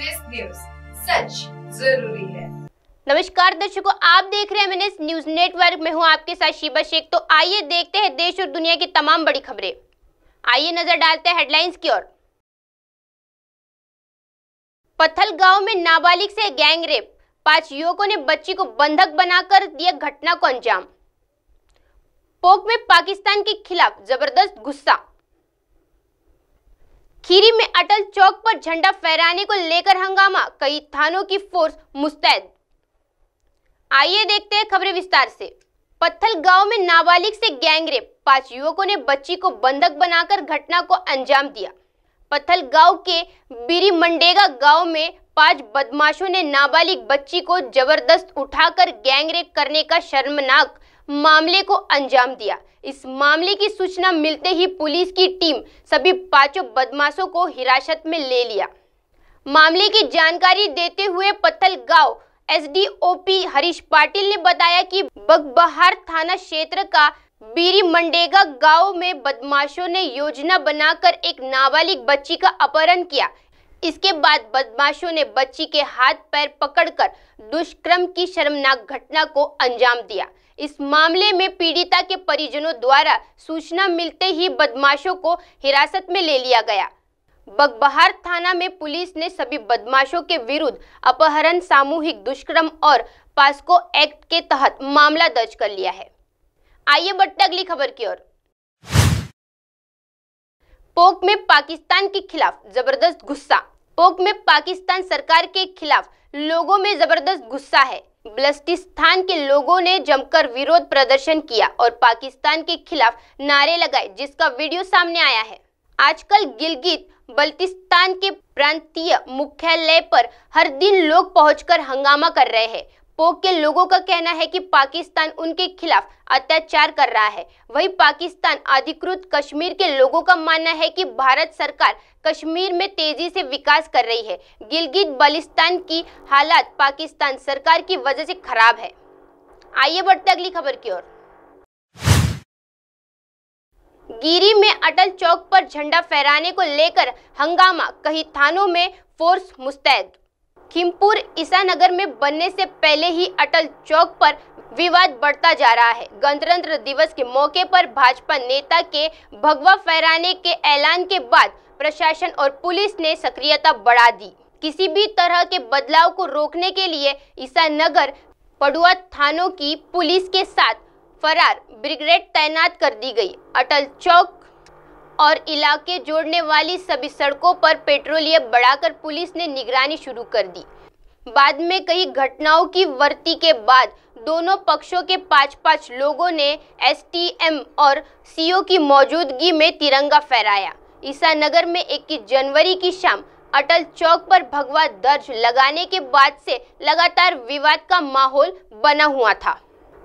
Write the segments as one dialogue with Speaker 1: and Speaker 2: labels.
Speaker 1: सच जरूरी है नमस्कार दर्शकों आप देख रहे हैं न्यूज नेटवर्क में हूँ आपके साथ शिबा शेख तो आइए देखते हैं देश और दुनिया की तमाम बड़ी खबरें आइए नजर डालते हैं हेडलाइंस की ओर पथल गांव में नाबालिग से गैंग रेप पांच युवकों ने बच्ची को बंधक बनाकर दिया घटना को अंजाम पोक में पाकिस्तान के खिलाफ जबरदस्त गुस्सा खीरी में अटल चौक पर झंडा फहराने को लेकर हंगामा कई थानों की फोर्स मुस्तैद आइए देखते हैं खबरें विस्तार से पत्थल गांव में नाबालिग से गैंगरेप पांच युवकों ने बच्ची को बंधक बनाकर घटना को अंजाम दिया पत्थल गांव के बीरी मंडेगा गांव में पांच बदमाशों ने नाबालिग बच्ची को जबरदस्त उठाकर गैंगरेप करने का शर्मनाक मामले को अंजाम दिया इस मामले की सूचना मिलते ही पुलिस की टीम सभी पांचों बदमाशों को हिरासत में ले लिया मामले की जानकारी देते हुए पत्थल गांव एसडीओपी हरीश पाटिल ने बताया कि बगबहार थाना क्षेत्र का बीरी मंडेगा गांव में बदमाशों ने योजना बनाकर एक नाबालिग बच्ची का अपहरण किया इसके बाद बदमाशों ने बच्ची के हाथ पैर पकड़कर दुष्कर्म की शर्मनाक घटना को अंजाम दिया इस मामले में पीड़िता के परिजनों द्वारा सूचना मिलते ही बदमाशों को हिरासत में ले लिया गया बगबहार थाना में पुलिस ने सभी बदमाशों के विरुद्ध अपहरण सामूहिक दुष्कर्म और पास्को एक्ट के तहत मामला दर्ज कर लिया है आइए बढ़ते अगली खबर की ओर पोक में पाकिस्तान के खिलाफ जबरदस्त गुस्सा पोक में पाकिस्तान सरकार के खिलाफ लोगों में जबरदस्त गुस्सा है बलस्टिस्तान के लोगों ने जमकर विरोध प्रदर्शन किया और पाकिस्तान के खिलाफ नारे लगाए जिसका वीडियो सामने आया है आजकल गिलगित बल्तिस्तान के प्रांतीय मुख्यालय पर हर दिन लोग पहुंचकर हंगामा कर रहे हैं पोक के लोगों का कहना है कि पाकिस्तान उनके खिलाफ अत्याचार कर रहा है वहीं पाकिस्तान अधिकृत कश्मीर के लोगों का मानना है कि भारत सरकार कश्मीर में तेजी से विकास कर रही है गिलगित बलिस्तान की हालात पाकिस्तान सरकार की वजह से खराब है आइए बढ़ते अगली खबर की ओर गिरी में अटल चौक पर झंडा फहराने को लेकर हंगामा कहीं थानों में फोर्स मुस्तैद खिमपुर ईसानगर में बनने से पहले ही अटल चौक पर विवाद बढ़ता जा रहा है गणतंत्र दिवस के मौके पर भाजपा नेता के भगवा फहराने के ऐलान के बाद प्रशासन और पुलिस ने सक्रियता बढ़ा दी किसी भी तरह के बदलाव को रोकने के लिए ईसानगर पडुआ थानों की पुलिस के साथ फरार ब्रिगेड तैनात कर दी गई अटल चौक और इलाके जोड़ने वाली सभी सड़कों पर पेट्रोलियम बढ़ाकर पुलिस ने निगरानी शुरू कर दी बाद में कई घटनाओं की वर्ती के बाद दोनों पक्षों के पांच पांच लोगों ने एसटीएम और सीओ की मौजूदगी में तिरंगा फहराया ईसानगर में 21 जनवरी की शाम अटल चौक पर भगवा दर्ज लगाने के बाद से लगातार विवाद का माहौल बना हुआ था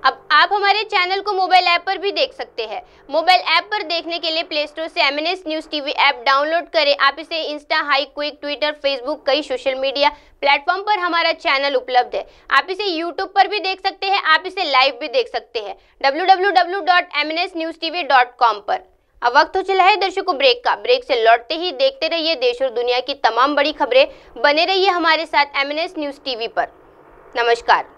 Speaker 1: अब आप हमारे चैनल को मोबाइल ऐप पर भी देख सकते हैं मोबाइल ऐप पर देखने के लिए प्ले स्टोर से M news TV app download करें आप इसे इंस्टा हाई क्विक ट्विटर फेसबुक कई सोशल मीडिया प्लेटफॉर्म पर हमारा चैनल उपलब्ध है आप इसे यूट्यूब पर भी देख सकते हैं आप इसे लाइव भी देख सकते हैं डब्ल्यू पर अब वक्त हो चला है दर्शकों ब्रेक का ब्रेक से लौटते ही देखते रहिए देश और दुनिया की तमाम बड़ी खबरें बने रहिए हमारे साथ एम न्यूज़ टीवी पर नमस्कार